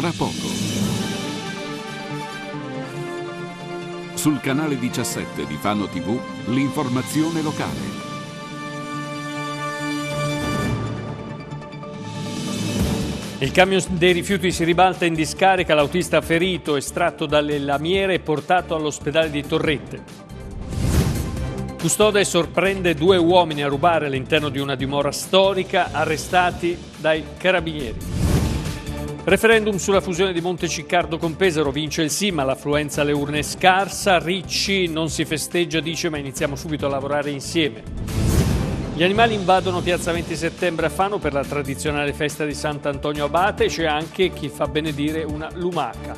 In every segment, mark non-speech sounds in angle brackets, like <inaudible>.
tra poco. Sul canale 17 di Fano TV, l'informazione locale. Il camion dei rifiuti si ribalta in discarica, l'autista ferito, estratto dalle lamiere e portato all'ospedale di Torrette. Custode sorprende due uomini a rubare all'interno di una dimora storica, arrestati dai carabinieri. Referendum sulla fusione di Monte Ciccardo con Pesaro, vince il sì ma l'affluenza alle urne è scarsa, Ricci non si festeggia dice ma iniziamo subito a lavorare insieme. Gli animali invadono Piazza 20 Settembre a Fano per la tradizionale festa di Sant'Antonio Abate, c'è anche chi fa benedire una lumaca.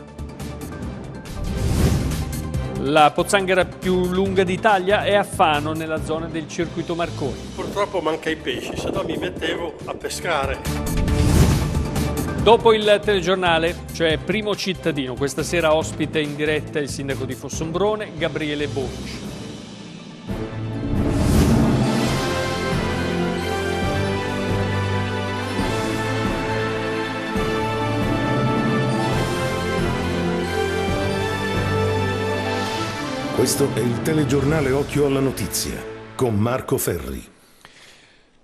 La pozzanghera più lunga d'Italia è a Fano, nella zona del circuito Marconi. Purtroppo manca i pesci, se no mi mettevo a pescare. Dopo il telegiornale cioè Primo Cittadino, questa sera ospite in diretta il sindaco di Fossombrone, Gabriele Bonci. Questo è il telegiornale Occhio alla Notizia con Marco Ferri.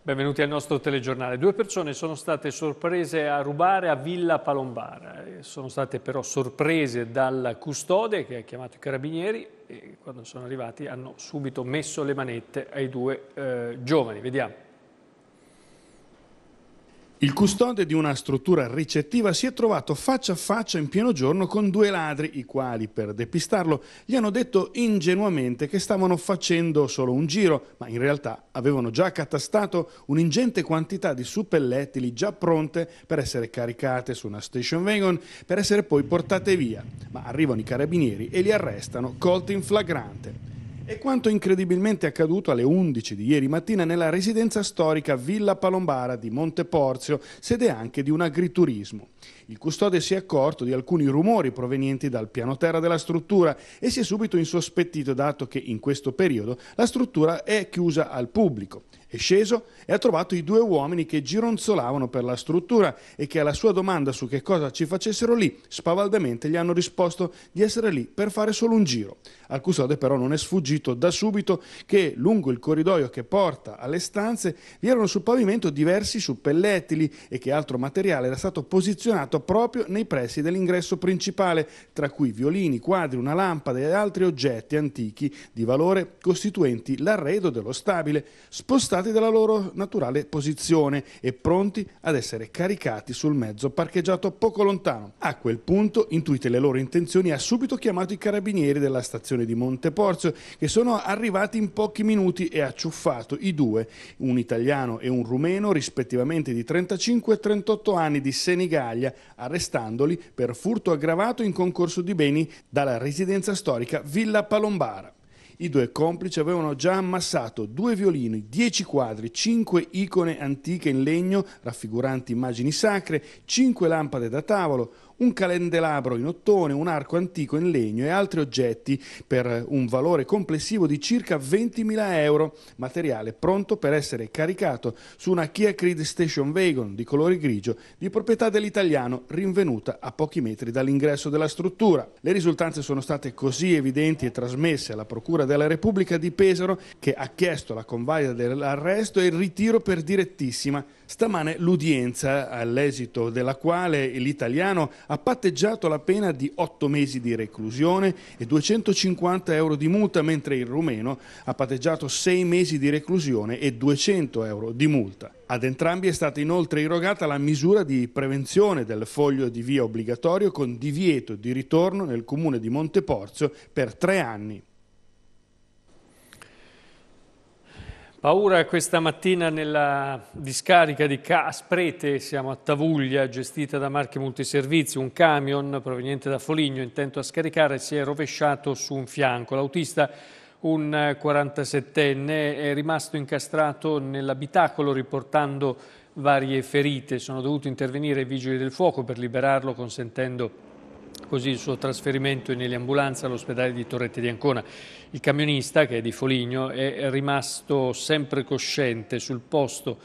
Benvenuti al nostro telegiornale. Due persone sono state sorprese a rubare a Villa Palombara. Eh, sono state però sorprese dal custode che ha chiamato i carabinieri e quando sono arrivati hanno subito messo le manette ai due eh, giovani. Vediamo. Il custode di una struttura ricettiva si è trovato faccia a faccia in pieno giorno con due ladri, i quali, per depistarlo, gli hanno detto ingenuamente che stavano facendo solo un giro, ma in realtà avevano già catastato un'ingente quantità di suppellettili già pronte per essere caricate su una station wagon per essere poi portate via. Ma arrivano i carabinieri e li arrestano, colti in flagrante. E quanto incredibilmente accaduto alle 11 di ieri mattina nella residenza storica Villa Palombara di Monteporzio, sede anche di un agriturismo il custode si è accorto di alcuni rumori provenienti dal piano terra della struttura e si è subito insospettito dato che in questo periodo la struttura è chiusa al pubblico. È sceso e ha trovato i due uomini che gironzolavano per la struttura e che alla sua domanda su che cosa ci facessero lì, spavaldamente gli hanno risposto di essere lì per fare solo un giro. Al custode però non è sfuggito da subito che lungo il corridoio che porta alle stanze vi erano sul pavimento diversi suppellettili e che altro materiale era stato posizionato trovato proprio nei pressi dell'ingresso principale, tra cui violini, quadri, una lampada e altri oggetti antichi di valore costituenti l'arredo dello stabile, spostati dalla loro naturale posizione e pronti ad essere caricati sul mezzo parcheggiato poco lontano. A quel punto, intuite le loro intenzioni, ha subito chiamato i carabinieri della stazione di Monteporzio, che sono arrivati in pochi minuti e ha ciuffato i due, un italiano e un rumeno, rispettivamente di 35 e 38 anni di Senigallia, arrestandoli per furto aggravato in concorso di beni dalla residenza storica Villa Palombara. I due complici avevano già ammassato due violini, dieci quadri, cinque icone antiche in legno raffiguranti immagini sacre, cinque lampade da tavolo, un calendelabro in ottone, un arco antico in legno e altri oggetti per un valore complessivo di circa 20.000 euro, materiale pronto per essere caricato su una Kia Creed Station Wagon di colore grigio di proprietà dell'italiano rinvenuta a pochi metri dall'ingresso della struttura. Le risultanze sono state così evidenti e trasmesse alla Procura della Repubblica di Pesaro che ha chiesto la convalida dell'arresto e il ritiro per direttissima Stamane l'udienza, all'esito della quale l'italiano ha patteggiato la pena di 8 mesi di reclusione e 250 euro di multa, mentre il rumeno ha patteggiato 6 mesi di reclusione e 200 euro di multa. Ad entrambi è stata inoltre irrogata la misura di prevenzione del foglio di via obbligatorio con divieto di ritorno nel comune di Monteporzio per tre anni. Paura questa mattina nella discarica di Casprete, siamo a Tavuglia, gestita da Marche Multiservizi. Un camion proveniente da Foligno, intento a scaricare, si è rovesciato su un fianco. L'autista, un 47enne, è rimasto incastrato nell'abitacolo riportando varie ferite. Sono dovuti intervenire i vigili del fuoco per liberarlo consentendo Così il suo trasferimento in eliambulanza all'ospedale di Torrette di Ancona. Il camionista, che è di Foligno, è rimasto sempre cosciente sul posto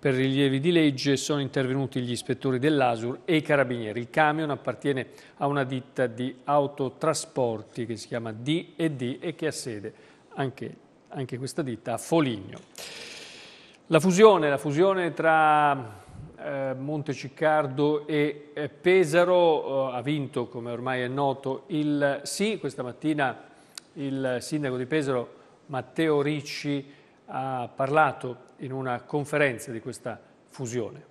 per rilievi di legge sono intervenuti gli ispettori dell'ASUR e i carabinieri. Il camion appartiene a una ditta di autotrasporti che si chiama D&D e che ha sede anche, anche questa ditta a Foligno. La fusione, la fusione tra eh, Monteciccardo e eh, Pesaro. Eh, ha vinto, come ormai è noto, il sì. Questa mattina il sindaco di Pesaro, Matteo Ricci, ha parlato in una conferenza di questa fusione.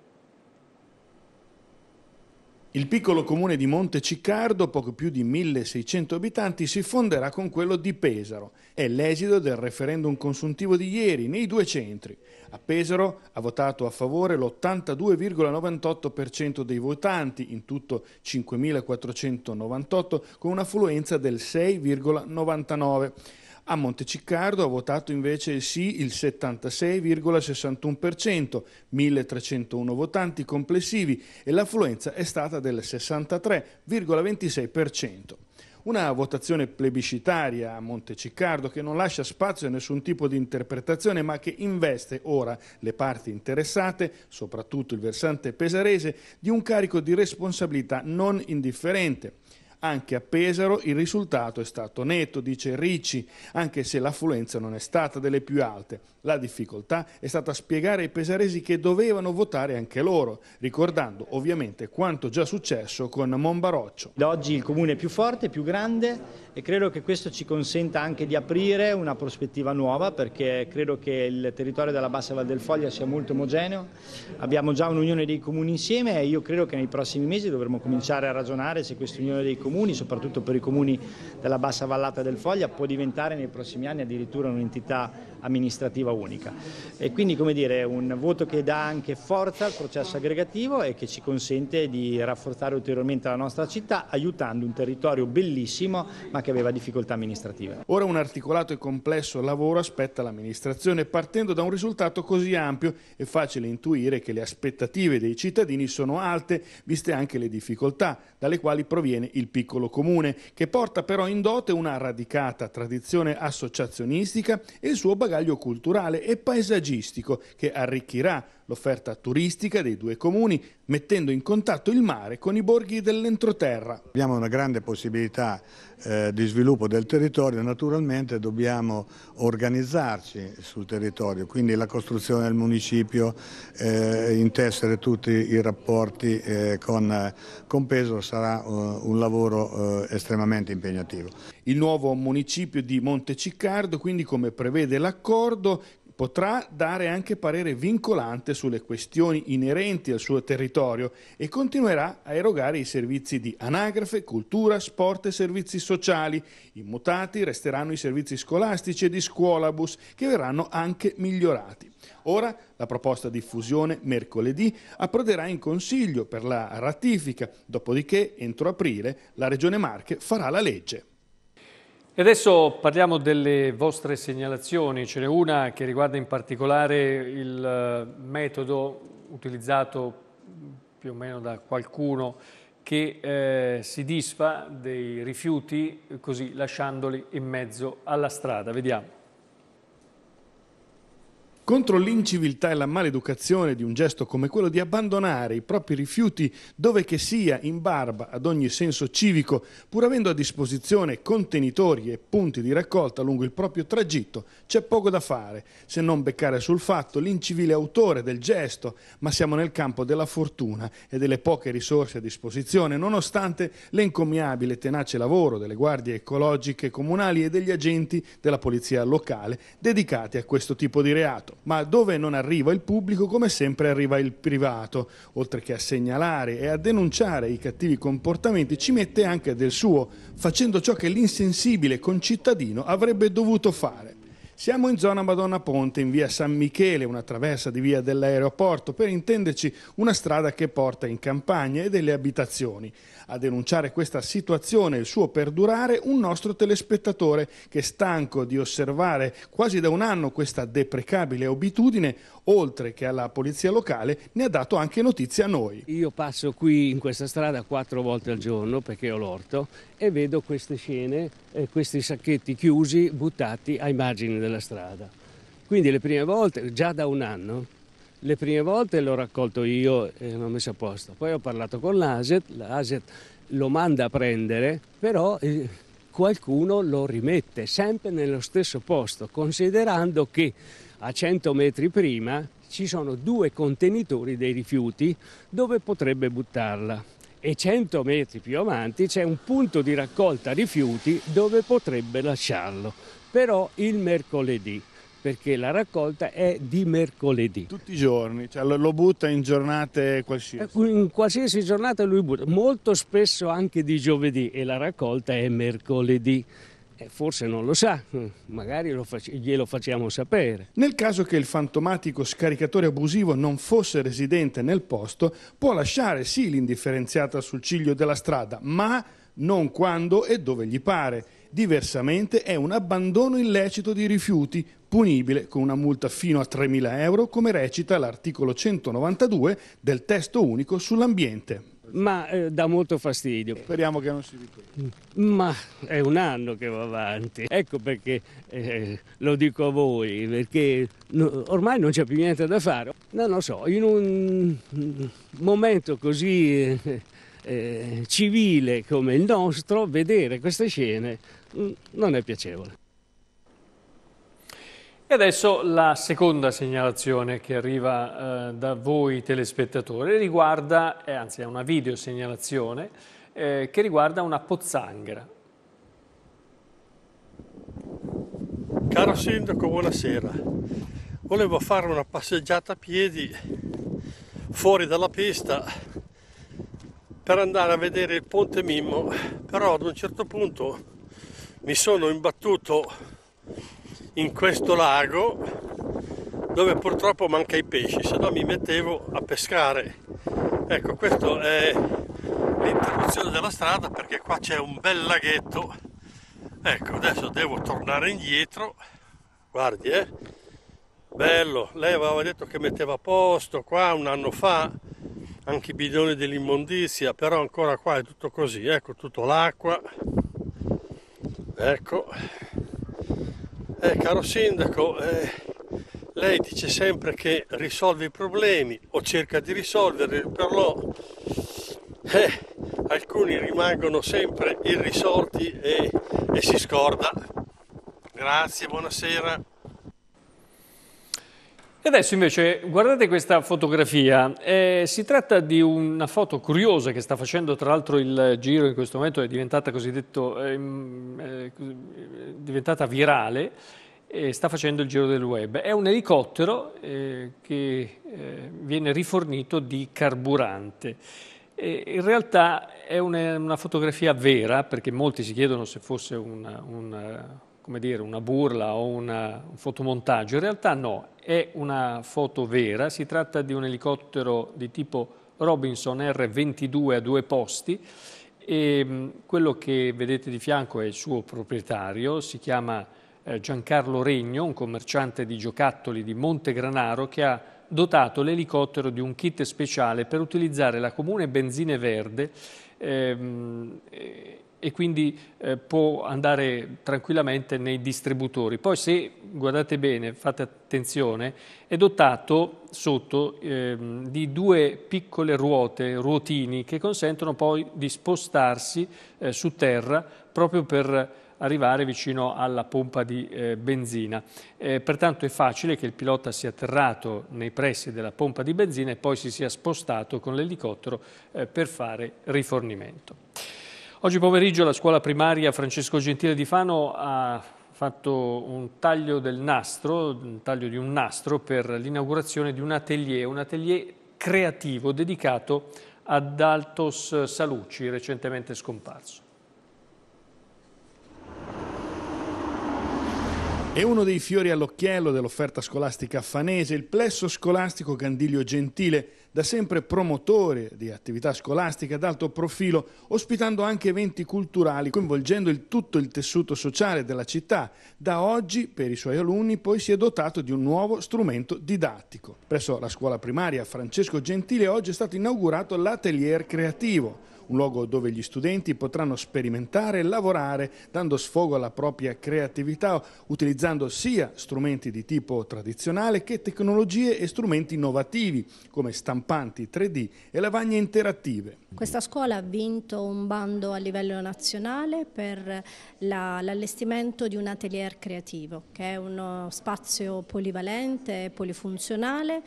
Il piccolo comune di Monteciccardo, poco più di 1600 abitanti, si fonderà con quello di Pesaro. È l'esito del referendum consuntivo di ieri nei due centri. A Pesaro ha votato a favore l'82,98% dei votanti, in tutto 5.498, con un'affluenza del 6,99%. A Monteciccardo ha votato invece il sì il 76,61%, 1301 votanti complessivi e l'affluenza è stata del 63,26%. Una votazione plebiscitaria a Monteciccardo che non lascia spazio a nessun tipo di interpretazione ma che investe ora le parti interessate, soprattutto il versante pesarese, di un carico di responsabilità non indifferente. Anche a Pesaro il risultato è stato netto, dice Ricci, anche se l'affluenza non è stata delle più alte. La difficoltà è stata spiegare ai pesaresi che dovevano votare anche loro, ricordando ovviamente quanto già successo con Monbaroccio. Da oggi il comune è più forte, più grande e credo che questo ci consenta anche di aprire una prospettiva nuova perché credo che il territorio della Bassa Val del Foglia sia molto omogeneo. Abbiamo già un'unione dei comuni insieme e io credo che nei prossimi mesi dovremo cominciare a ragionare se questa unione dei comuni comuni, soprattutto per i comuni della bassa vallata del Foglia, può diventare nei prossimi anni addirittura un'entità amministrativa unica. E quindi come dire, è un voto che dà anche forza al processo aggregativo e che ci consente di rafforzare ulteriormente la nostra città, aiutando un territorio bellissimo ma che aveva difficoltà amministrative. Ora un articolato e complesso lavoro aspetta l'amministrazione partendo da un risultato così ampio è facile intuire che le aspettative dei cittadini sono alte, viste anche le difficoltà dalle quali proviene il PIL piccolo comune, che porta però in dote una radicata tradizione associazionistica e il suo bagaglio culturale e paesaggistico che arricchirà l'offerta turistica dei due comuni, mettendo in contatto il mare con i borghi dell'entroterra. Abbiamo una grande possibilità eh, di sviluppo del territorio, naturalmente dobbiamo organizzarci sul territorio, quindi la costruzione del municipio, eh, intessere tutti i rapporti eh, con, con Peso sarà uh, un lavoro uh, estremamente impegnativo. Il nuovo municipio di Monteciccardo, quindi come prevede l'accordo, potrà dare anche parere vincolante sulle questioni inerenti al suo territorio e continuerà a erogare i servizi di anagrafe, cultura, sport e servizi sociali. Immutati resteranno i servizi scolastici e di scuolabus che verranno anche migliorati. Ora la proposta di fusione mercoledì approderà in Consiglio per la ratifica, dopodiché entro aprile la Regione Marche farà la legge. E adesso parliamo delle vostre segnalazioni, ce n'è una che riguarda in particolare il eh, metodo utilizzato più o meno da qualcuno che eh, si disfa dei rifiuti così lasciandoli in mezzo alla strada. Vediamo contro l'inciviltà e la maleducazione di un gesto come quello di abbandonare i propri rifiuti dove che sia in barba ad ogni senso civico, pur avendo a disposizione contenitori e punti di raccolta lungo il proprio tragitto, c'è poco da fare se non beccare sul fatto l'incivile autore del gesto, ma siamo nel campo della fortuna e delle poche risorse a disposizione, nonostante l'encomiabile e tenace lavoro delle guardie ecologiche comunali e degli agenti della polizia locale dedicati a questo tipo di reato ma dove non arriva il pubblico come sempre arriva il privato, oltre che a segnalare e a denunciare i cattivi comportamenti ci mette anche del suo, facendo ciò che l'insensibile concittadino avrebbe dovuto fare. Siamo in zona Madonna Ponte, in via San Michele, una traversa di via dell'aeroporto, per intenderci una strada che porta in campagna e delle abitazioni. A denunciare questa situazione e il suo perdurare un nostro telespettatore che stanco di osservare quasi da un anno questa deprecabile abitudine, oltre che alla polizia locale, ne ha dato anche notizia a noi. Io passo qui in questa strada quattro volte al giorno perché ho l'orto e vedo queste scene, eh, questi sacchetti chiusi, buttati ai margini della strada. Quindi le prime volte, già da un anno, le prime volte l'ho raccolto io e l'ho messo a posto. Poi ho parlato con l'ASET, l'ASET lo manda a prendere, però eh, qualcuno lo rimette sempre nello stesso posto, considerando che a 100 metri prima ci sono due contenitori dei rifiuti dove potrebbe buttarla e 100 metri più avanti c'è un punto di raccolta rifiuti dove potrebbe lasciarlo, però il mercoledì perché la raccolta è di mercoledì. Tutti i giorni, cioè lo butta in giornate qualsiasi? Eh, in qualsiasi giornata lui butta, molto spesso anche di giovedì e la raccolta è mercoledì. Eh, forse non lo sa, eh, magari lo fac glielo facciamo sapere. Nel caso che il fantomatico scaricatore abusivo non fosse residente nel posto, può lasciare sì l'indifferenziata sul ciglio della strada, ma non quando e dove gli pare. Diversamente è un abbandono illecito di rifiuti, punibile con una multa fino a 3.000 euro, come recita l'articolo 192 del testo unico sull'ambiente ma eh, dà molto fastidio. Speriamo che non si ripeta. Ma è un anno che va avanti. Ecco perché eh, lo dico a voi, perché no, ormai non c'è più niente da fare. Non lo so, in un momento così eh, eh civile come il nostro, vedere queste scene mh, mm, non è piacevole. E adesso la seconda segnalazione che arriva eh, da voi telespettatori riguarda, eh, anzi è una videosegnalazione, eh, che riguarda una pozzanghera. Caro Sindaco, buonasera. Volevo fare una passeggiata a piedi fuori dalla pista per andare a vedere il ponte Mimmo, però ad un certo punto mi sono imbattuto in questo lago dove purtroppo manca i pesci, se no mi mettevo a pescare. Ecco, questa è l'interruzione della strada perché qua c'è un bel laghetto. Ecco, adesso devo tornare indietro. Guardi, eh? Bello, lei aveva detto che metteva a posto qua un anno fa anche i bidoni dell'immondizia, però ancora qua è tutto così, ecco, tutto l'acqua. Ecco. Eh, caro sindaco, eh, lei dice sempre che risolve i problemi o cerca di risolverli, però eh, alcuni rimangono sempre irrisolti e, e si scorda. Grazie, buonasera. E adesso invece guardate questa fotografia, eh, si tratta di una foto curiosa che sta facendo tra l'altro il giro in questo momento, è diventata cosiddetto ehm, eh, eh, diventata virale e sta facendo il giro del web. È un elicottero eh, che eh, viene rifornito di carburante. In realtà è una, una, fotografia vera, perché molti si chiedono se fosse una, una dire, una burla o una, un fotomontaggio, in realtà no, è una foto vera, si tratta di un elicottero di tipo Robinson R22 a due posti e mm, quello che vedete di fianco è il suo proprietario, si chiama eh, Giancarlo Regno, un commerciante di giocattoli di Montegranaro che ha dotato l'elicottero di un kit speciale per utilizzare la comune benzine verde ehm, eh, e quindi eh, può andare tranquillamente nei distributori. Poi se guardate bene, fate attenzione, è dotato sotto eh, di due piccole ruote, ruotini, che consentono poi di spostarsi eh, su terra proprio per arrivare vicino alla pompa di eh, benzina. Eh, pertanto è facile che il pilota sia atterrato nei pressi della pompa di benzina e poi si sia spostato con l'elicottero eh, per fare rifornimento. Oggi pomeriggio la scuola primaria Francesco Gentile di Fano ha fatto un taglio del nastro, un taglio di un nastro per l'inaugurazione di un atelier, un atelier creativo dedicato ad Altos Salucci, recentemente scomparso. È uno dei fiori all'occhiello dell'offerta scolastica fanese, il plesso scolastico Candiglio Gentile, da sempre promotore di attività scolastiche ad alto profilo, ospitando anche eventi culturali, coinvolgendo il, tutto il tessuto sociale della città. Da oggi, per i suoi alunni, poi si è dotato di un nuovo strumento didattico. Presso la scuola primaria Francesco Gentile oggi è stato inaugurato l'atelier creativo, un luogo dove gli studenti potranno sperimentare e lavorare dando sfogo alla propria creatività utilizzando sia strumenti di tipo tradizionale che tecnologie e strumenti innovativi come stampanti 3D e lavagne interattive. Questa scuola ha vinto un bando a livello nazionale per l'allestimento la, di un atelier creativo che è uno spazio polivalente e polifunzionale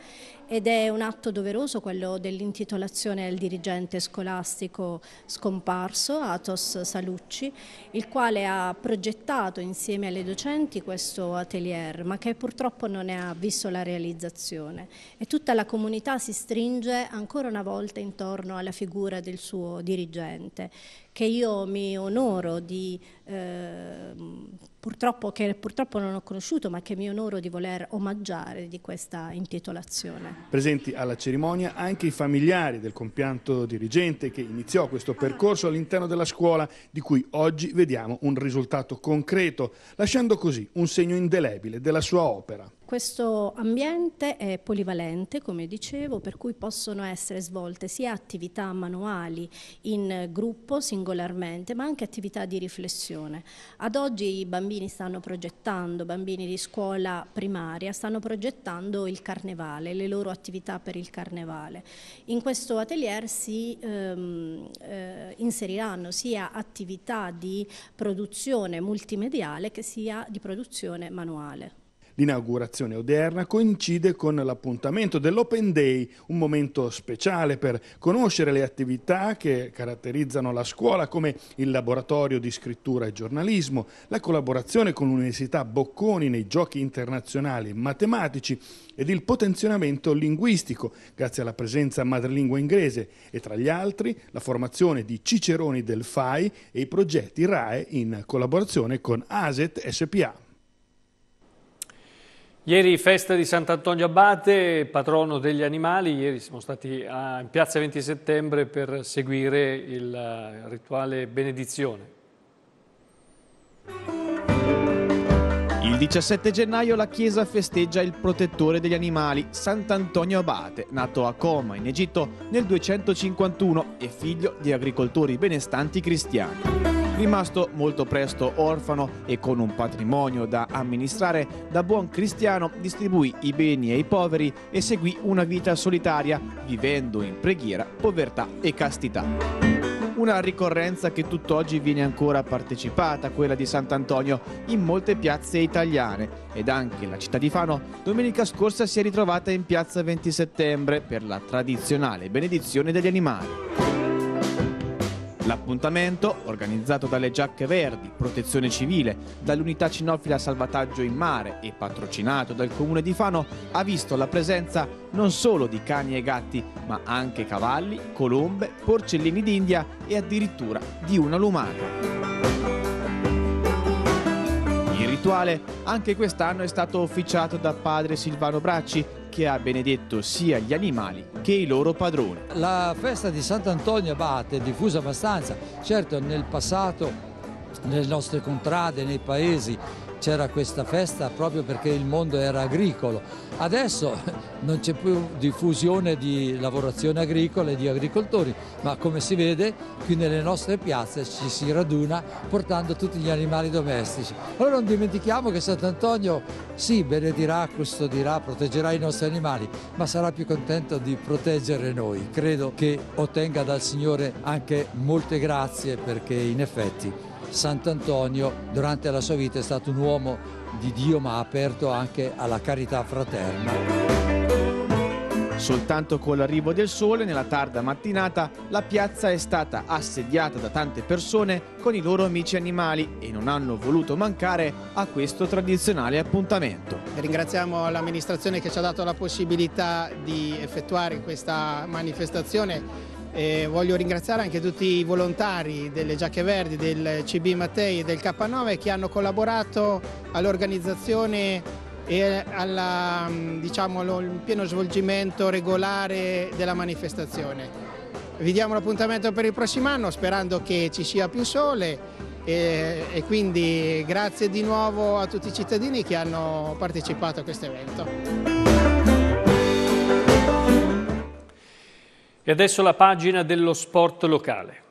ed è un atto doveroso quello dell'intitolazione al dirigente scolastico scomparso, Atos Salucci, il quale ha progettato insieme alle docenti questo atelier, ma che purtroppo non ne ha visto la realizzazione. E tutta la comunità si stringe ancora una volta intorno alla figura del suo dirigente, che io mi onoro di, eh, purtroppo, che purtroppo non ho conosciuto, ma che mi onoro di voler omaggiare di questa intitolazione. Presenti alla cerimonia anche i familiari del compianto dirigente che iniziò questo ah. percorso all'interno della scuola, di cui oggi vediamo un risultato concreto, lasciando così un segno indelebile della sua opera. Questo ambiente è polivalente, come dicevo, per cui possono essere svolte sia attività manuali in gruppo singolarmente, ma anche attività di riflessione. Ad oggi i bambini stanno progettando, bambini di scuola primaria, stanno progettando il carnevale, le loro attività per il carnevale. In questo atelier si ehm, eh, inseriranno sia attività di produzione multimediale che sia di produzione manuale. L'inaugurazione odierna coincide con l'appuntamento dell'Open Day, un momento speciale per conoscere le attività che caratterizzano la scuola come il laboratorio di scrittura e giornalismo, la collaborazione con l'Università Bocconi nei giochi internazionali matematici ed il potenziamento linguistico grazie alla presenza madrelingua inglese e tra gli altri la formazione di ciceroni del FAI e i progetti RAE in collaborazione con ASET SPA. Ieri festa di Sant'Antonio Abate, patrono degli animali, ieri siamo stati a, in piazza 20 settembre per seguire il eh, rituale benedizione. Il 17 gennaio la chiesa festeggia il protettore degli animali, Sant'Antonio Abate, nato a Coma in Egitto nel 251 e figlio di agricoltori benestanti cristiani. Rimasto molto presto orfano e con un patrimonio da amministrare, da buon cristiano distribuì i beni ai poveri e seguì una vita solitaria, vivendo in preghiera, povertà e castità una ricorrenza che tutt'oggi viene ancora partecipata, quella di Sant'Antonio, in molte piazze italiane ed anche la città di Fano domenica scorsa si è ritrovata in piazza 20 settembre per la tradizionale benedizione degli animali. L'appuntamento, organizzato dalle Giacche Verdi, Protezione Civile, dall'Unità Cinofila Salvataggio in Mare e patrocinato dal Comune di Fano, ha visto la presenza non solo di cani e gatti, ma anche cavalli, colombe, porcellini d'India e addirittura di una lumaca. Il rituale anche quest'anno è stato officiato da padre Silvano Bracci, che ha benedetto sia gli animali che i loro padroni. La festa di Sant'Antonio Abate è diffusa abbastanza, certo nel passato nelle nostre contrade, nei paesi c'era questa festa proprio perché il mondo era agricolo. Adesso <laughs> non c'è più diffusione di lavorazione agricola e di agricoltori, ma come si vede qui nelle nostre piazze ci si raduna portando tutti gli animali domestici. Allora non dimentichiamo che Sant'Antonio sì, benedirà, custodirà, proteggerà i nostri animali, ma sarà più contento di proteggere noi. Credo che ottenga dal Signore anche molte grazie perché in effetti Sant'Antonio durante la sua vita è stato un uomo di Dio ma aperto anche alla carità fraterna. Soltanto con l'arrivo del sole nella tarda mattinata la piazza è stata assediata da tante persone con i loro amici animali e non hanno voluto mancare a questo tradizionale appuntamento. Ringraziamo l'amministrazione che ci ha dato la possibilità di effettuare questa manifestazione e voglio ringraziare anche tutti i volontari delle Giacche Verdi, del CB Mattei e del K9 che hanno collaborato all'organizzazione e alla, mm, diciamo, al pieno svolgimento regolare della manifestazione. Vi diamo l'appuntamento per il prossimo anno sperando che ci sia più sole e, e quindi grazie di nuovo a tutti i cittadini che hanno partecipato a questo evento. E adesso la pagina dello sport locale.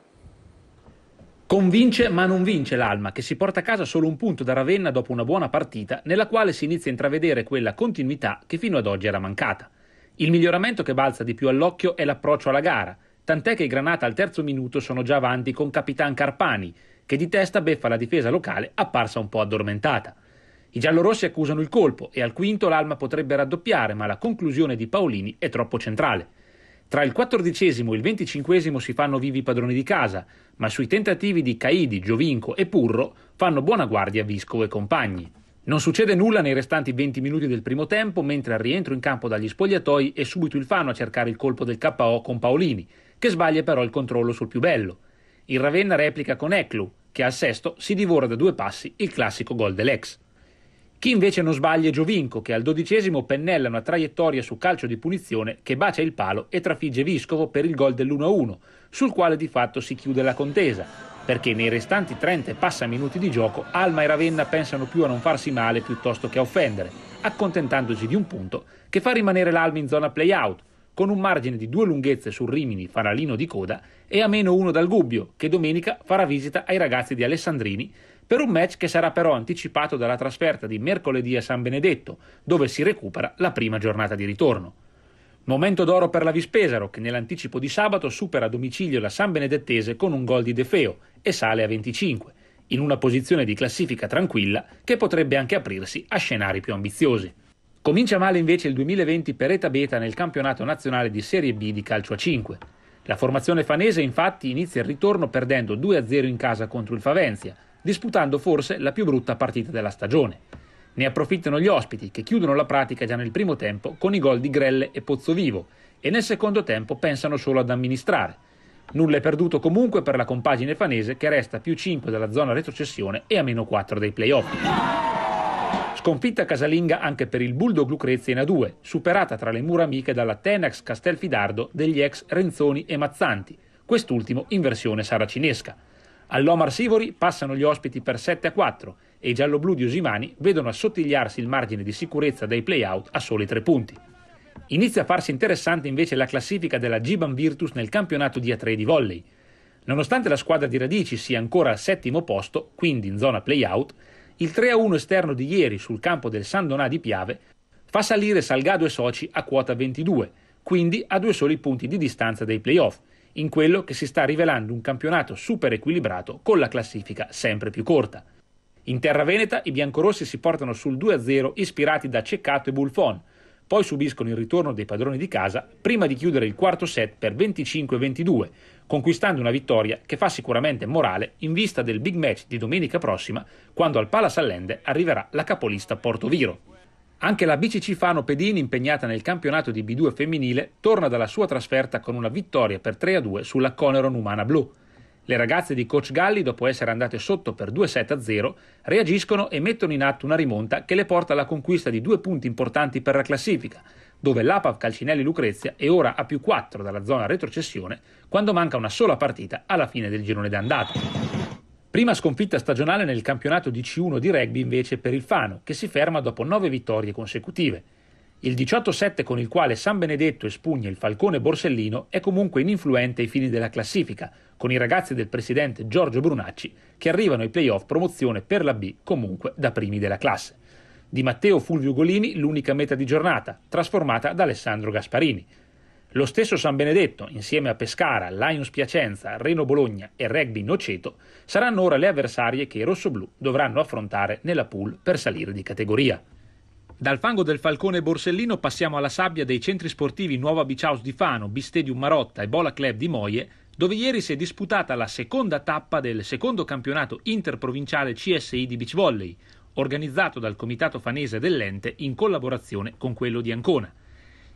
Convince ma non vince l'Alma, che si porta a casa solo un punto da Ravenna dopo una buona partita, nella quale si inizia a intravedere quella continuità che fino ad oggi era mancata. Il miglioramento che balza di più all'occhio è l'approccio alla gara, tant'è che i Granata al terzo minuto sono già avanti con Capitan Carpani, che di testa beffa la difesa locale apparsa un po' addormentata. I giallorossi accusano il colpo e al quinto l'Alma potrebbe raddoppiare, ma la conclusione di Paolini è troppo centrale. Tra il XIV e il XXV si fanno vivi i padroni di casa, ma sui tentativi di Caidi, Giovinco e Purro fanno buona guardia Visco e compagni. Non succede nulla nei restanti 20 minuti del primo tempo, mentre al rientro in campo dagli spogliatoi è subito il Fano a cercare il colpo del KO con Paolini, che sbaglia però il controllo sul più bello. Il Ravenna replica con Eclu, che al sesto si divora da due passi il classico gol dell'ex. Chi invece non sbaglia è Giovinco, che al dodicesimo pennella una traiettoria su calcio di punizione che bacia il palo e trafigge Viscovo per il gol dell'1-1, sul quale di fatto si chiude la contesa, perché nei restanti 30 e passa minuti di gioco Alma e Ravenna pensano più a non farsi male piuttosto che a offendere, accontentandosi di un punto che fa rimanere l'Alma in zona play-out, con un margine di due lunghezze sul Rimini faralino di coda e a meno uno dal Gubbio, che domenica farà visita ai ragazzi di Alessandrini per un match che sarà però anticipato dalla trasferta di mercoledì a San Benedetto, dove si recupera la prima giornata di ritorno. Momento d'oro per la Vispesaro, che nell'anticipo di sabato supera a domicilio la San Benedettese con un gol di De Feo e sale a 25, in una posizione di classifica tranquilla che potrebbe anche aprirsi a scenari più ambiziosi. Comincia male invece il 2020 per Eta Beta nel campionato nazionale di Serie B di calcio a 5. La formazione fanese infatti inizia il ritorno perdendo 2-0 in casa contro il Favenzia, disputando forse la più brutta partita della stagione. Ne approfittano gli ospiti, che chiudono la pratica già nel primo tempo con i gol di Grelle e Pozzovivo, e nel secondo tempo pensano solo ad amministrare. Nulla è perduto comunque per la compagine fanese che resta più 5 della zona retrocessione e a meno 4 dei playoff. Sconfitta casalinga anche per il Bulldog Lucrezia in A2, superata tra le mura amiche dalla Tenax Castelfidardo degli ex Renzoni e Mazzanti, quest'ultimo in versione saracinesca. All'Omar Sivori passano gli ospiti per 7 a 4 e i gialloblu di Osimani vedono assottigliarsi il margine di sicurezza dai play-out a soli 3 punti. Inizia a farsi interessante invece la classifica della Giban Virtus nel campionato di A3 di volley. Nonostante la squadra di Radici sia ancora al settimo posto, quindi in zona play-out, il 3-1 a esterno di ieri sul campo del San Donà di Piave fa salire Salgado e Soci a quota 22, quindi a due soli punti di distanza dai play-off, in quello che si sta rivelando un campionato super equilibrato con la classifica sempre più corta. In terra veneta i biancorossi si portano sul 2-0 ispirati da Ceccato e Bulfon, poi subiscono il ritorno dei padroni di casa prima di chiudere il quarto set per 25-22, conquistando una vittoria che fa sicuramente morale in vista del big match di domenica prossima quando al Palace Allende arriverà la capolista Portoviro. Anche la BCC Fano Pedini, impegnata nel campionato di B2 femminile, torna dalla sua trasferta con una vittoria per 3-2 sulla Coneron Umana Blu. Le ragazze di Coach Galli, dopo essere andate sotto per 2-7-0, reagiscono e mettono in atto una rimonta che le porta alla conquista di due punti importanti per la classifica, dove l'Apav Calcinelli Lucrezia è ora a più 4 dalla zona retrocessione, quando manca una sola partita alla fine del girone d'andata. Prima sconfitta stagionale nel campionato di C1 di rugby invece per il Fano, che si ferma dopo nove vittorie consecutive. Il 18-7 con il quale San Benedetto espugna il Falcone Borsellino è comunque ininfluente ai fini della classifica, con i ragazzi del presidente Giorgio Brunacci che arrivano ai playoff promozione per la B comunque da primi della classe. Di Matteo Fulvio Golini l'unica meta di giornata, trasformata da Alessandro Gasparini. Lo stesso San Benedetto, insieme a Pescara, Lions Piacenza, Reno Bologna e Rugby Noceto, saranno ora le avversarie che i rossoblù dovranno affrontare nella pool per salire di categoria. Dal fango del Falcone Borsellino passiamo alla sabbia dei centri sportivi Nuova Beach di Fano, Bistedium Marotta e Bola Club di Moie, dove ieri si è disputata la seconda tappa del secondo campionato interprovinciale CSI di beach volley, organizzato dal comitato fanese dell'ente in collaborazione con quello di Ancona.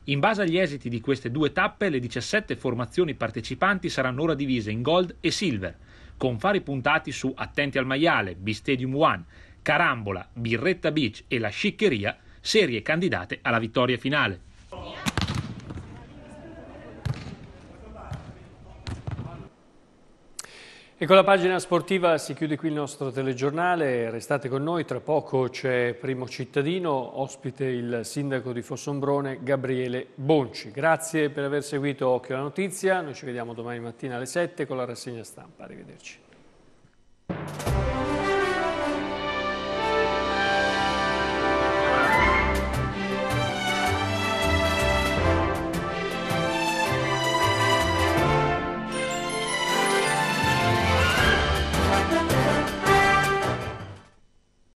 In base agli esiti di queste due tappe, le 17 formazioni partecipanti saranno ora divise in gold e silver, con fari puntati su Attenti al Maiale, Bistadium One, Carambola, Birretta Beach e La Sciccheria, serie candidate alla vittoria finale. E con la pagina sportiva si chiude qui il nostro telegiornale, restate con noi, tra poco c'è Primo Cittadino, ospite il sindaco di Fossombrone Gabriele Bonci. Grazie per aver seguito Occhio alla Notizia, noi ci vediamo domani mattina alle 7 con la rassegna stampa, arrivederci.